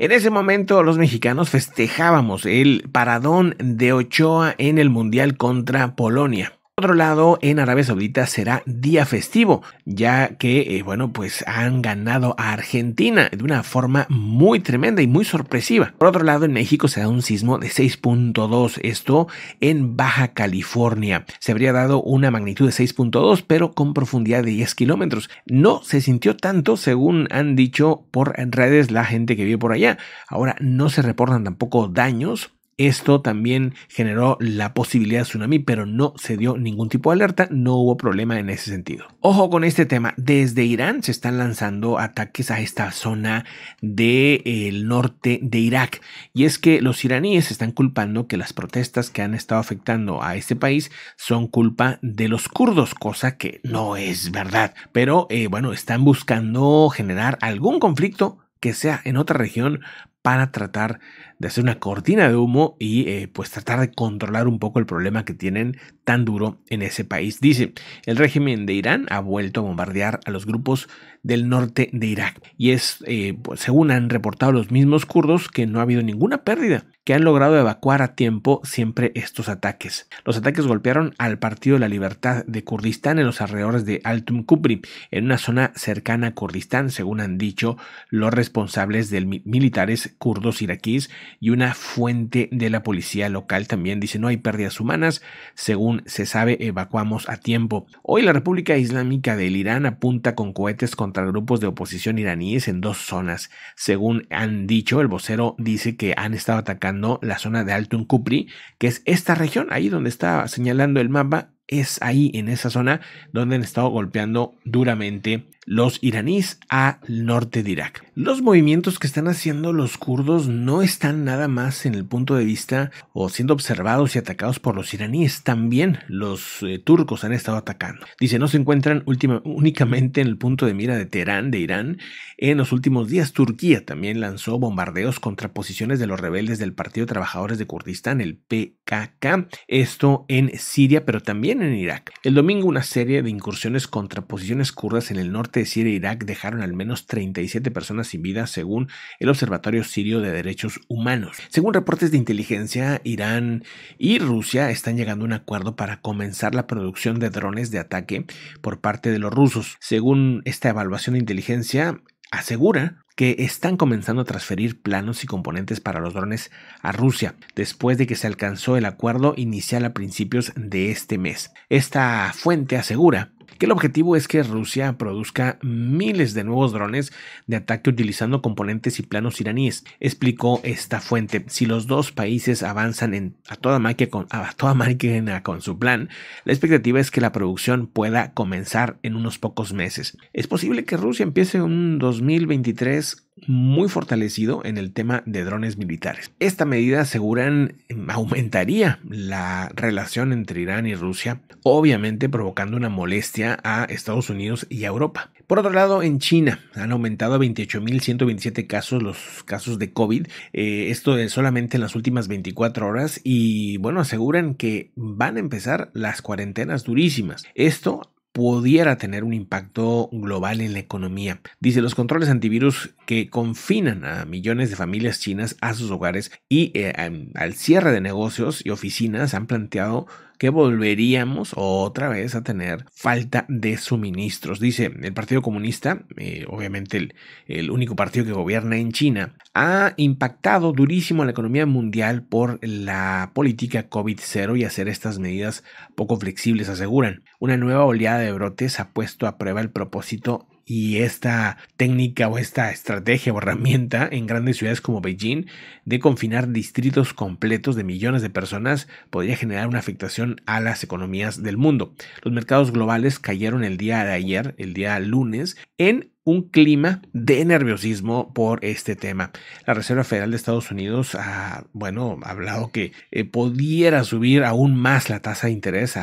En ese momento los mexicanos festejábamos el paradón de Ochoa en el Mundial contra Polonia. Por otro lado, en Arabia Saudita será día festivo, ya que, eh, bueno, pues han ganado a Argentina de una forma muy tremenda y muy sorpresiva. Por otro lado, en México se da un sismo de 6.2, esto en Baja California. Se habría dado una magnitud de 6.2, pero con profundidad de 10 kilómetros. No se sintió tanto, según han dicho por redes la gente que vive por allá. Ahora no se reportan tampoco daños, esto también generó la posibilidad de tsunami, pero no se dio ningún tipo de alerta, no hubo problema en ese sentido. Ojo con este tema, desde Irán se están lanzando ataques a esta zona del norte de Irak. Y es que los iraníes están culpando que las protestas que han estado afectando a este país son culpa de los kurdos, cosa que no es verdad. Pero eh, bueno, están buscando generar algún conflicto que sea en otra región para tratar de hacer una cortina de humo y eh, pues tratar de controlar un poco el problema que tienen tan duro en ese país. Dice, el régimen de Irán ha vuelto a bombardear a los grupos del norte de Irak y es, eh, pues, según han reportado los mismos kurdos, que no ha habido ninguna pérdida, que han logrado evacuar a tiempo siempre estos ataques. Los ataques golpearon al Partido de la Libertad de Kurdistán en los alrededores de Altum Kupri, en una zona cercana a Kurdistán, según han dicho los responsables de militares kurdos iraquíes y una fuente de la policía local también dice no hay pérdidas humanas, según se sabe evacuamos a tiempo. Hoy la República Islámica del Irán apunta con cohetes contra grupos de oposición iraníes en dos zonas. Según han dicho, el vocero dice que han estado atacando la zona de Altun Kupri, que es esta región, ahí donde está señalando el mapa, es ahí en esa zona donde han estado golpeando duramente los iraníes al norte de Irak. Los movimientos que están haciendo los kurdos no están nada más en el punto de vista o siendo observados y atacados por los iraníes, también los eh, turcos han estado atacando. Dice, no se encuentran únicamente en el punto de mira de Teherán, de Irán. En los últimos días Turquía también lanzó bombardeos contra posiciones de los rebeldes del Partido Trabajadores de Kurdistán, el PKK, esto en Siria, pero también en Irak. El domingo una serie de incursiones contra posiciones kurdas en el norte de Siria e Irak dejaron al menos 37 personas sin vida, según el Observatorio Sirio de Derechos Humanos. Según reportes de inteligencia, Irán y Rusia están llegando a un acuerdo para comenzar la producción de drones de ataque por parte de los rusos. Según esta evaluación de inteligencia, asegura que están comenzando a transferir planos y componentes para los drones a Rusia, después de que se alcanzó el acuerdo inicial a principios de este mes. Esta fuente asegura que el objetivo es que Rusia produzca miles de nuevos drones de ataque utilizando componentes y planos iraníes, explicó esta fuente. Si los dos países avanzan en, a, toda máquina con, su plan, la expectativa es que la producción pueda comenzar en unos pocos meses. Es posible que Rusia empiece un 2023 muy fortalecido en el tema de drones militares. Esta medida aseguran em, aumentaría la relación entre Irán y Rusia, obviamente provocando una molestia a Estados Unidos y a Europa. Por otro lado, en China han aumentado a 28.127 casos los casos de COVID, eh, esto es solamente en las últimas 24 horas y bueno, aseguran que van a empezar las cuarentenas durísimas. Esto pudiera tener un impacto global en la economía. Dice, los controles antivirus que confinan a millones de familias chinas a sus hogares y eh, al cierre de negocios y oficinas han planteado que volveríamos otra vez a tener falta de suministros. Dice el Partido Comunista, eh, obviamente el, único partido que gobierna en China, ha impactado durísimo a la economía mundial por la política COVID-0 y hacer estas medidas poco flexibles, aseguran. Una nueva oleada de brotes ha puesto a prueba el propósito y esta técnica o esta estrategia o herramienta en grandes ciudades como Beijing de confinar distritos completos de millones de personas podría generar una afectación a las economías del mundo. Los mercados globales cayeron el día de ayer, el día lunes, en un clima de nerviosismo por este tema. La Reserva Federal de Estados Unidos ha, bueno, hablado que eh, pudiera subir aún más la tasa de interés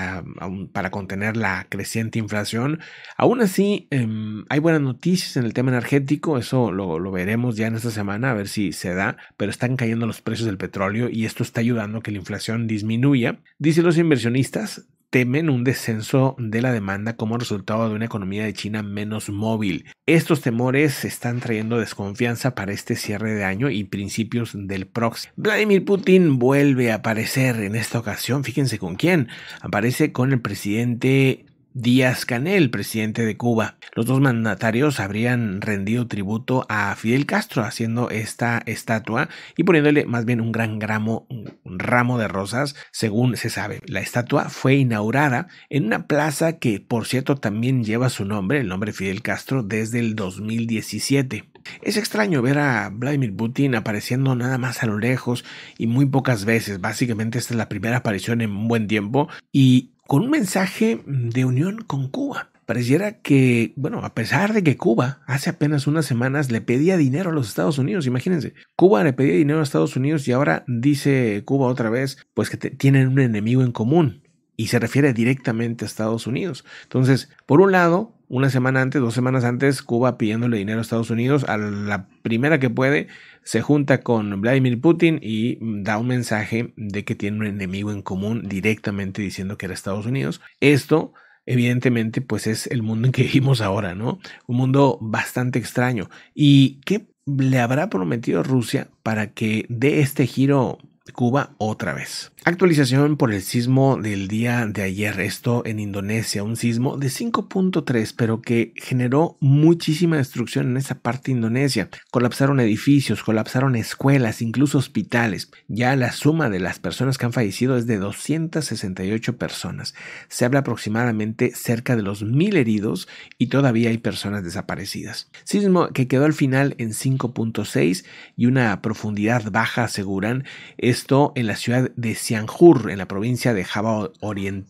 para contener la creciente inflación. Aún así, em, hay buenas noticias en el tema energético, eso lo, lo, veremos ya en esta semana, a ver si se da, pero están cayendo los precios del petróleo y esto está ayudando a que la inflación disminuya. Dicen los inversionistas temen un descenso de la demanda como resultado de una economía de China menos móvil. Estos temores están trayendo desconfianza para este cierre de año y principios del próximo. Vladimir Putin vuelve a aparecer en esta ocasión, fíjense con quién, aparece con el presidente Díaz Canel, presidente de Cuba. Los dos mandatarios habrían rendido tributo a Fidel Castro haciendo esta estatua y poniéndole más bien un gran gramo, un ramo de rosas, según se sabe. La estatua fue inaugurada en una plaza que, por cierto, también lleva su nombre, el nombre Fidel Castro, desde el 2017. Es extraño ver a Vladimir Putin apareciendo nada más a lo lejos y muy pocas veces. Básicamente esta es la primera aparición en un buen tiempo y con un mensaje mm, de unión con Cuba. Pareciera que, bueno, a pesar de que Cuba hace apenas unas semanas le pedía dinero a los Estados Unidos, imagínense, Cuba le pedía dinero a Estados Unidos y ahora dice Cuba otra vez, pues que tienen un enemigo en común y se refiere directamente a Estados Unidos. Entonces, por un lado, una semana antes, dos semanas antes, Cuba pidiéndole dinero a Estados Unidos. A la primera que puede, se junta con Vladimir Putin y da un mensaje de que tiene un enemigo en común directamente diciendo que era Estados Unidos. Esto, evidentemente, pues es el mundo en que vivimos ahora, ¿no? Un mundo bastante extraño. ¿Y qué le habrá prometido Rusia para que dé este giro Cuba otra vez? Actualización por el sismo del día de ayer, esto en Indonesia, un sismo de 5.3, pero que generó muchísima destrucción en esa parte de Indonesia. Colapsaron edificios, colapsaron escuelas, incluso hospitales. Ya la suma de las personas que han fallecido es de 268 personas. Se habla aproximadamente cerca de los mil heridos y todavía hay personas desaparecidas. Sismo que quedó al final en 5.6 y una profundidad baja, aseguran, esto en la ciudad de Siam en la provincia de Java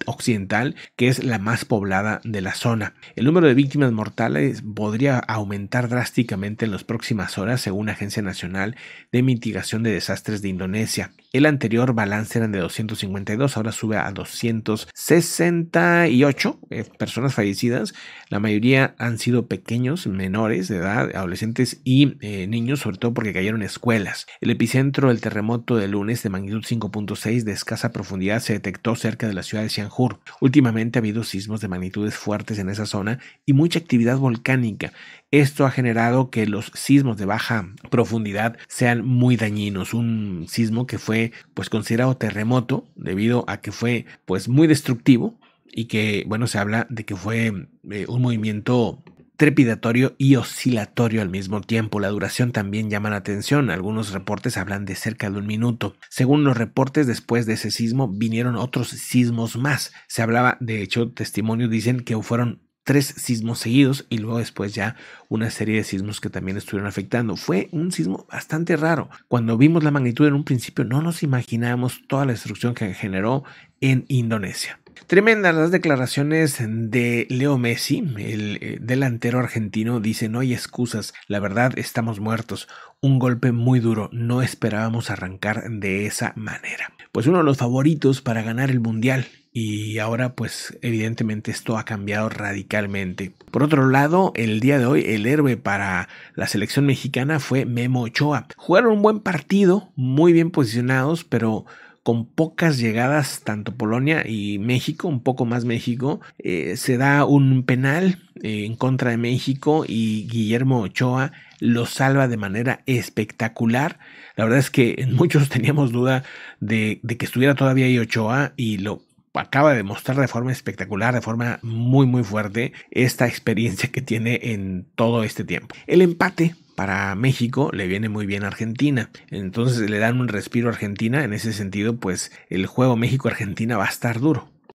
Occidental, que es la más poblada de la zona. El número de víctimas mortales podría aumentar drásticamente en las próximas horas, según la Agencia Nacional de Mitigación de Desastres de Indonesia. El anterior balance era de 252, ahora sube a 268 eh, personas fallecidas. La mayoría han sido pequeños, menores de edad, adolescentes y eh, niños, sobre todo porque cayeron escuelas. El epicentro del terremoto del lunes de magnitud 5.6 de escasa profundidad se detectó cerca de la ciudad de Sianjur. Últimamente ha habido sismos de magnitudes fuertes en esa zona y mucha actividad volcánica. Esto ha generado que los sismos de baja profundidad sean muy dañinos. Un sismo que fue pues considerado terremoto debido a que fue pues muy destructivo y que bueno se habla de que fue eh, un movimiento trepidatorio y oscilatorio al mismo tiempo. La duración también llama la atención. Algunos reportes hablan de cerca de un minuto. Según los reportes, después de ese sismo vinieron otros sismos más. Se hablaba, de hecho, testimonios dicen que fueron tres sismos seguidos y luego después ya una serie de sismos que también estuvieron afectando. Fue un sismo bastante raro. Cuando vimos la magnitud en un principio no nos imaginábamos toda la destrucción que generó en Indonesia. Tremendas las declaraciones de Leo Messi, el eh, delantero argentino, dice no hay excusas, la verdad estamos muertos, un golpe muy duro, no esperábamos arrancar de esa manera. Pues uno de los favoritos para ganar el Mundial, y ahora pues evidentemente esto ha cambiado radicalmente. Por otro lado, el día de hoy el héroe para la selección mexicana fue Memo Ochoa. Jugaron un buen partido, muy bien posicionados, pero con pocas llegadas, tanto Polonia y México, un poco más México. Eh, se da un penal eh, en contra de México y Guillermo Ochoa lo salva de manera espectacular. La verdad es que muchos teníamos duda de, de que estuviera todavía ahí Ochoa y lo acaba de mostrar de forma espectacular, de forma muy muy fuerte, esta experiencia que tiene en todo este tiempo. El empate para México, le viene muy bien a Argentina. Entonces le dan un respiro a Argentina. En ese sentido, pues el juego México-Argentina va a estar duro.